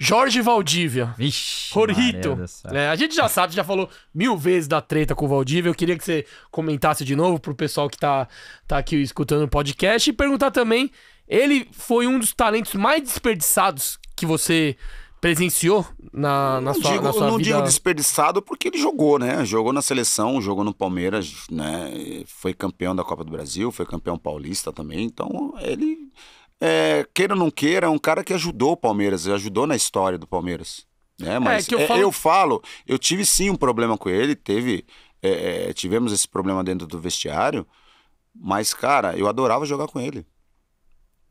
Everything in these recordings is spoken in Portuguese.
Jorge Valdívia. Vixe. Jorrito. É, a gente já sabe, já falou mil vezes da treta com o Valdívia. Eu queria que você comentasse de novo pro pessoal que tá, tá aqui escutando o podcast e perguntar também. Ele foi um dos talentos mais desperdiçados que você presenciou na, na sua, digo, na sua vida? Não digo desperdiçado porque ele jogou, né? Jogou na seleção, jogou no Palmeiras, né? Foi campeão da Copa do Brasil, foi campeão paulista também. Então, ele é, queira ou não queira, é um cara que ajudou o Palmeiras, ajudou na história do Palmeiras. Né? É, mas é, eu, falo... eu falo, eu tive sim um problema com ele, teve. É, é, tivemos esse problema dentro do vestiário, mas, cara, eu adorava jogar com ele.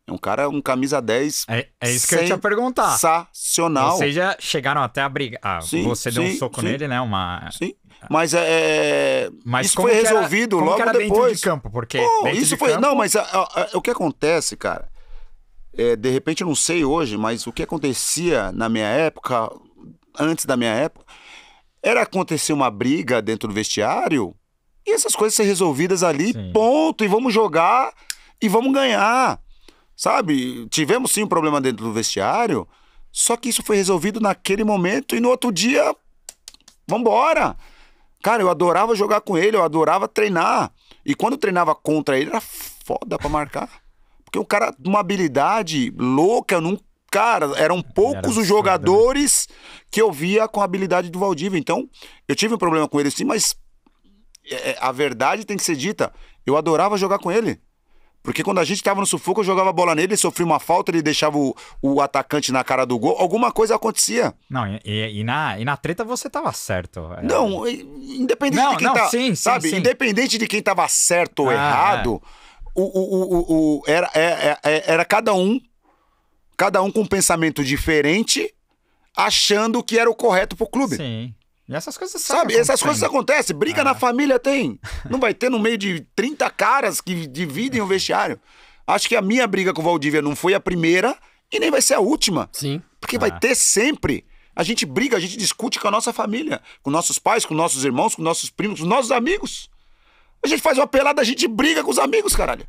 É um cara, um camisa 10. É, é isso que eu ia perguntar. Sensacional. Vocês já chegaram até a brigar. Ah, sim, você deu sim, um soco sim. nele, né? Uma... Sim. Mas é. é mas isso foi resolvido era, logo era depois. de campo, porque. Oh, isso de foi. Campo... Não, mas a, ah, a, ah, a, o que acontece, cara? É, de repente, eu não sei hoje, mas o que acontecia na minha época, antes da minha época, era acontecer uma briga dentro do vestiário e essas coisas ser resolvidas ali, sim. ponto, e vamos jogar e vamos ganhar. Sabe? Tivemos sim um problema dentro do vestiário, só que isso foi resolvido naquele momento e no outro dia, vambora. Cara, eu adorava jogar com ele, eu adorava treinar. E quando treinava contra ele, era foda pra marcar. Porque o cara, uma habilidade louca, não. Cara, eram poucos era os né? jogadores que eu via com a habilidade do Valdivia Então, eu tive um problema com ele sim, mas é, é, a verdade tem que ser dita. Eu adorava jogar com ele. Porque quando a gente tava no sufoco, eu jogava a bola nele, ele sofria uma falta, ele deixava o, o atacante na cara do gol, alguma coisa acontecia. Não, e, e na, e na treta você tava certo. É... Não, independente não, de quem não, tá, sim, sabe? Sim, sim. Independente de quem tava certo ou ah, é. errado. É o, o, o, o era, era, é, é, é, era cada um, cada um com um pensamento diferente, achando que era o correto pro clube. Sim. E essas coisas sabe, essas coisas acontecem, briga ah. na família tem. Não vai ter no meio de 30 caras que dividem o vestiário. Acho que a minha briga com o Valdívia não foi a primeira e nem vai ser a última. Sim. Porque ah. vai ter sempre. A gente briga, a gente discute com a nossa família, com nossos pais, com nossos irmãos, com nossos primos, com nossos amigos. A gente faz uma pelada, a gente briga com os amigos, caralho.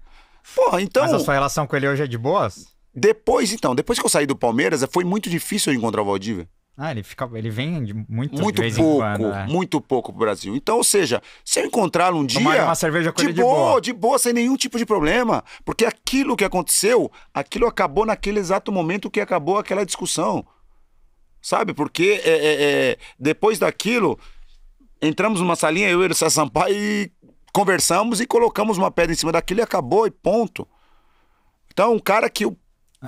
Porra, então. Mas a sua relação com ele hoje é de boas? Depois, então, depois que eu saí do Palmeiras, foi muito difícil encontrar o Valdívia. Ah, ele, fica, ele vem de muito Muito de pouco, quando, é. muito pouco pro Brasil. Então, ou seja, se eu encontrar um dia. Tomar uma cerveja com de, boa, de boa, de boa, sem nenhum tipo de problema. Porque aquilo que aconteceu, aquilo acabou naquele exato momento que acabou aquela discussão. Sabe? Porque é, é, é depois daquilo, entramos numa salinha, eu e o Sampaio, e conversamos e colocamos uma pedra em cima daquilo e acabou e ponto. Então, um cara que.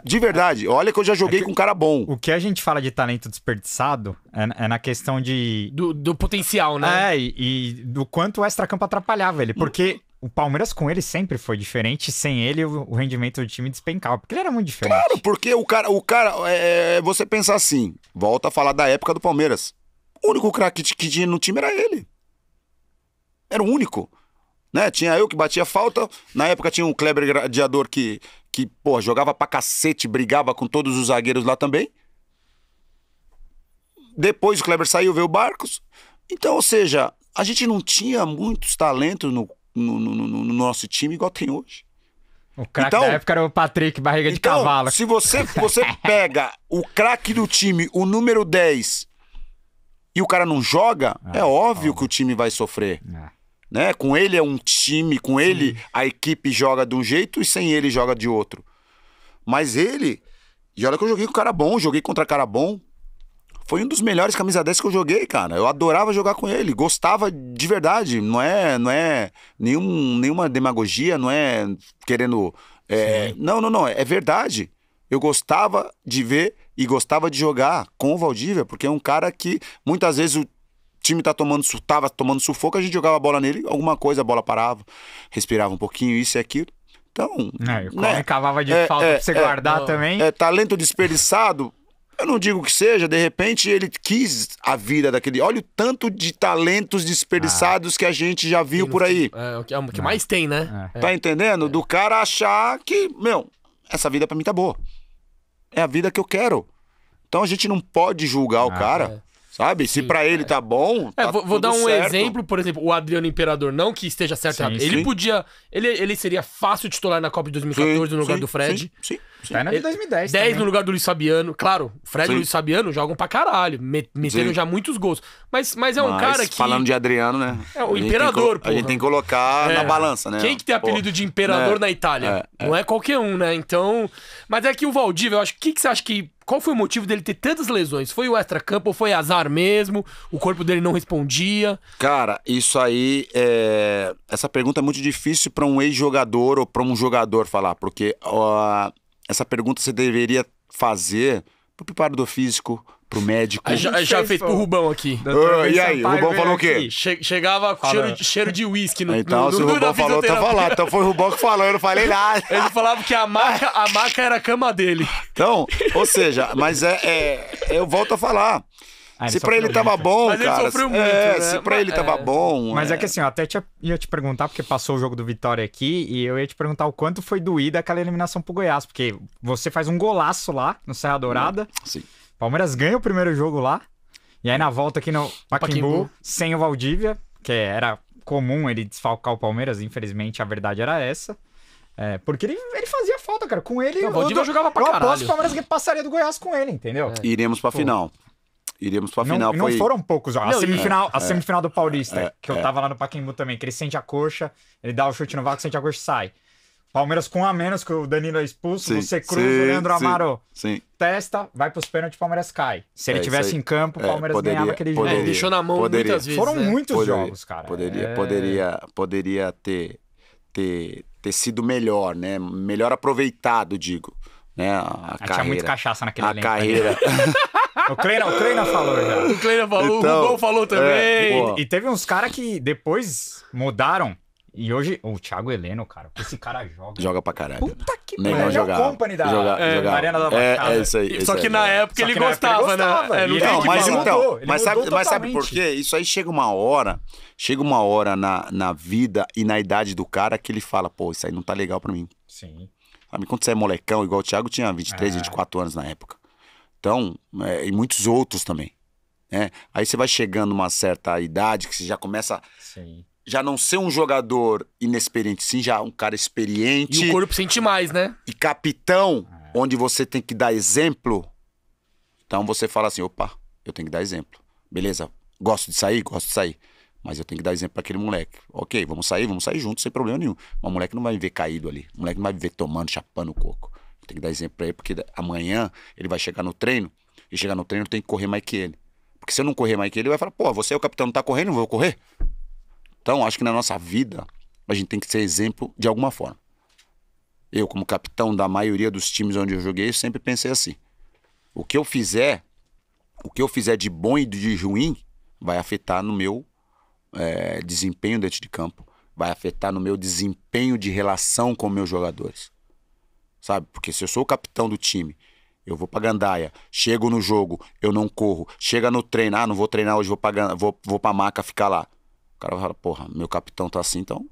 De verdade, olha que eu já joguei é que, com um cara bom. O que a gente fala de talento desperdiçado é, é na questão de. Do, do, potencial, né? É, e, e do quanto o extra extra-campo atrapalhava ele. Porque o Palmeiras com ele sempre foi diferente. Sem ele, o rendimento do time despencava. Porque ele era muito diferente. Claro, porque o cara. O cara é, é você pensa assim, volta a falar da época do Palmeiras. O único craque que tinha no time era ele. Era o único. Né? Tinha eu que batia falta. Na época tinha o Kleber Gladiador que, que pô, jogava pra cacete, brigava com todos os zagueiros lá também. Depois o Kleber saiu, veio o Barcos. Então, ou seja, a gente não tinha muitos talentos no, no, no, no nosso time igual tem hoje. O craque então, da época era o Patrick, barriga então, de cavalo. Se você, você pega o craque do time, o número 10, e o cara não joga, ah, é óbvio ó. que o time vai sofrer. Ah né? Com ele é um time, com ele Sim. a equipe joga de um jeito e sem ele joga de outro. Mas ele, e olha que eu joguei com cara bom, joguei contra cara bom. Foi um dos melhores camisa 10 que eu joguei, cara. Eu adorava jogar com ele, gostava de verdade. Não é, não é nenhum, nenhuma demagogia, não é querendo. É, não, não, não. É verdade. Eu gostava de ver e gostava de jogar com o Valdívia, porque é um cara que muitas vezes o time tá tomando, tava tomando sufoco, a gente jogava a bola nele, alguma coisa, a bola parava, respirava um pouquinho, isso e aquilo. Então. É, né? cavava de é, falta é, pra você é, guardar também. É, talento desperdiçado. Eu não digo que seja, de repente ele quis a vida daquele. Olha o tanto de talentos desperdiçados ah. que a gente já viu por aí. É, o que, é o que é. mais tem, né? É. Tá entendendo? Do cara achar que, meu, essa vida para mim tá boa. É a vida que eu quero. Então a gente não pode julgar ah, o cara Sabe? Se para ele tá bom. É, tá vou, dar um certo. exemplo, por exemplo, o Adriano Imperador, não que esteja certo. Sim, ele sim. podia. Ele, ele seria fácil titular na Copa de 2014 sim, no lugar do Fred. Sim, sim. Steiner é de 2010. 10 também. no lugar do Luiz Fabiano. Claro, Fred Sim. e Luiz Fabiano jogam pra caralho, metendo já muitos gols. Mas, mas é um mas, cara que. Falando de Adriano, né? É o imperador, pô. A gente tem que colocar é. na balança, né? Quem que tem apelido de imperador é. na Itália? É, é. Não é qualquer um, né? Então. Mas é que o Valdívia, eu acho. O que, que você acha que. Qual foi o motivo dele ter tantas lesões? Foi o extra-campo ou foi azar mesmo? O corpo dele não respondia? Cara, isso aí é. Essa pergunta é muito difícil para um ex-jogador ou para um jogador falar, porque essa pergunta você deveria fazer pro preparador físico, pro médico. A já, já fez pro Rubão aqui. Uh, e aí, o Rubão falou o quê? chegava com cheiro de, cheiro de whisky no Então, no, se o Rubão falou, tá então lá. Então foi o Rubão que falou, eu não falei nada. Ele falava que a maca, a maca era a cama dele. Então, ou seja, mas é, é eu volto a falar. Ah, se pra ele muito. tava bom, Mas cara. Ele sofreu muito, é, né? Se pra ele é... tava bom. Mas é. é. que assim, eu até te, ia te perguntar, porque passou o jogo do Vitória aqui, e eu ia te perguntar o quanto foi doída aquela eliminação pro Goiás. Porque você faz um golaço lá no Serra Dourada. Hum, sim. Palmeiras ganha o primeiro jogo lá. E aí na volta aqui no Paquimbu, sem o Valdívia, que era comum ele desfalcar o Palmeiras, infelizmente a verdade era essa. É, porque ele, ele fazia falta, cara. Com ele, não, o Valdívia jogava pra caralho. Eu aposto que o Palmeiras passaria do Goiás com ele, entendeu? É. Iremos pra Pô. final iríamos para final. Não foi... foram poucos, ó. Não, a semifinal, é, a semifinal do Paulista, é, que eu é. tava lá no Paquimbu também, que ele sente a coxa, ele dá o chute no vácuo, sente a coxa e sai. Palmeiras com um a menos, que o Danilo é expulso, sim, você cruza sim, o Leandro sim, Amaro. Sim. Testa, vai pros pênaltis, o Palmeiras cai. Se ele é, tivesse em campo, o é, Palmeiras poderia, ganhava aquele poderia, jogo. É, deixou na mão poderia, muitas vezes. Foram né? muitos poderia, jogos, cara. Poderia, poderia, poderia ter, ter, ter sido melhor, né? Melhor aproveitado, digo né? A, a carreira, tinha muito cachaça naquele a elenco. Né? Carreira, O Kleina, o Kleina falou já. O Kleina falou, então, o Rubão falou é, também. É, e, teve uns caras que depois mudaram. E hoje, o Thiago Heleno, cara, esse cara joga. Joga pra caralho. Puta que pariu. Ele é company da, jogar, é, Arena da Baixada. É, é isso aí. Só que na época ele, gostava, né? É, não, não mas mudou, então, mas sabe, mas sabe por quê? Isso aí chega uma hora, chega uma hora na, na vida e na idade do cara que ele fala, pô, isso aí não tá legal pra mim. Sim. Sabe, quando você é molecão, igual o Thiago tinha 23, é. 24 anos na época. Então, é, e muitos outros também. Né? Aí você vai chegando uma certa idade que você já começa. Sim. Já não ser um jogador inexperiente, sim, já um cara experiente. E o corpo sente mais, né? E capitão, é. onde você tem que dar exemplo. Então você fala assim: opa, eu tenho que dar exemplo. Beleza, gosto de sair, gosto de sair. Mas eu tenho que dar exemplo para aquele moleque. Ok, vamos sair, vamos sair juntos, sem problema nenhum. Mas o moleque não vai me ver caído ali. O moleque não vai me ver tomando, chapando o coco. Tem que dar exemplo pra ele, porque amanhã ele vai chegar no treino, e chegar no treino tem que correr mais que ele. Porque se eu não correr mais que ele, ele vai falar, pô, você é o capitão, não tá correndo, não vou correr. Então, acho que na nossa vida, a gente tem que ser exemplo de alguma forma. Eu, como capitão da maioria dos times onde eu joguei, sempre pensei assim. O que eu fizer, o que eu fizer de bom e de ruim, vai afetar no meu é, desempenho dentro de campo, vai afetar no meu desempenho de relação com meus jogadores sabe? Porque se eu sou o capitão do time, eu vou pra gandaia, chego no jogo, eu não corro, chega no treino, ah, não vou treinar hoje, vou pra, vou, vou pra maca ficar lá. O cara vai falar, porra, meu capitão tá assim, então.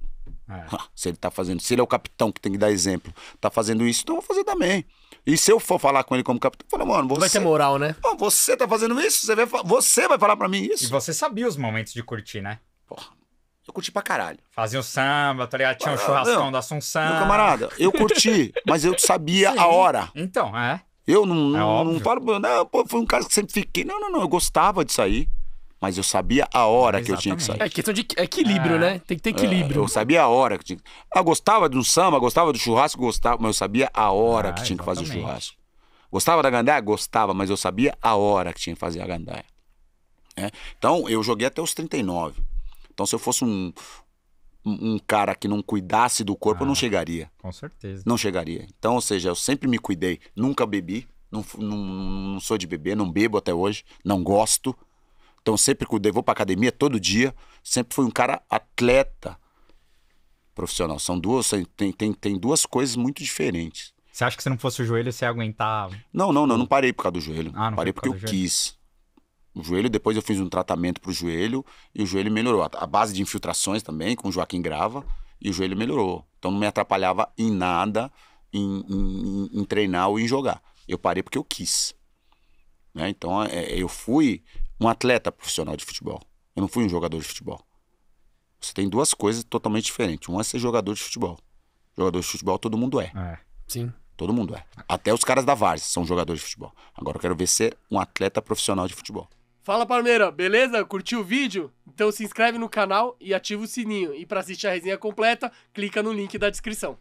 É. Se ele tá fazendo, se ele é o capitão que tem que dar exemplo, tá fazendo isso, então eu vou fazer também. E se eu for falar com ele como capitão, eu falo, mano, você. Vai ser moral, né? você tá fazendo isso, você vai, você vai falar para mim isso. E você sabia os momentos de curtir, né? Porra, eu curti pra caralho. Fazia o samba, tá ligado? Tinha um ah, churrascão não, da Assunção. Meu camarada, eu curti, mas eu sabia Sim. a hora. Então, é. Eu não, é não, não falo, não, pô, foi um cara que sempre fiquei. Não, não, não, eu gostava de sair mas eu sabia a hora Exatamente. que eu tinha que sair. É questão de equilíbrio, é. né? Tem que ter equilíbrio. É, eu sabia a hora que tinha Eu gostava do samba, gostava do churrasco, gostava, mas eu sabia a hora ah, que tinha exatamente. que fazer o churrasco. Gostava da gandaia? Gostava, mas eu sabia a hora que tinha que fazer a gandaia. É? Então, eu joguei até os 39. Então, se eu fosse um, um cara que não cuidasse do corpo, ah, eu não ah, chegaria. Com certeza. Não chegaria. Então, ou seja, eu sempre me cuidei, nunca bebi, não, não, não sou de beber, não bebo até hoje, não gosto. Então, sempre cuidei, vou pra academia todo dia, sempre fui um cara atleta profissional. São duas, tem, tem, tem duas coisas muito diferentes. Você acha que se não fosse o joelho, você ia aguentar? Não, não, não, não parei por causa do joelho. Ah, não parei porque eu joelho. quis o joelho. Depois eu fiz um tratamento para o joelho e o joelho melhorou. A base de infiltrações também, com o Joaquim Grava, e o joelho melhorou. Então não me atrapalhava em nada em, em, em treinar ou em jogar. Eu parei porque eu quis. Né? Então é, é, eu fui um atleta profissional de futebol. Eu não fui um jogador de futebol. Você tem duas coisas totalmente diferentes. uma é ser jogador de futebol. Jogador de futebol todo mundo é. É, sim. Todo mundo é. Até os caras da várzea são jogadores de futebol. Agora eu quero ver ser um atleta profissional de futebol. Fala Palmeira, beleza? Curtiu o vídeo? Então se inscreve no canal e ativa o sininho. E para assistir a resenha completa, clica no link da descrição.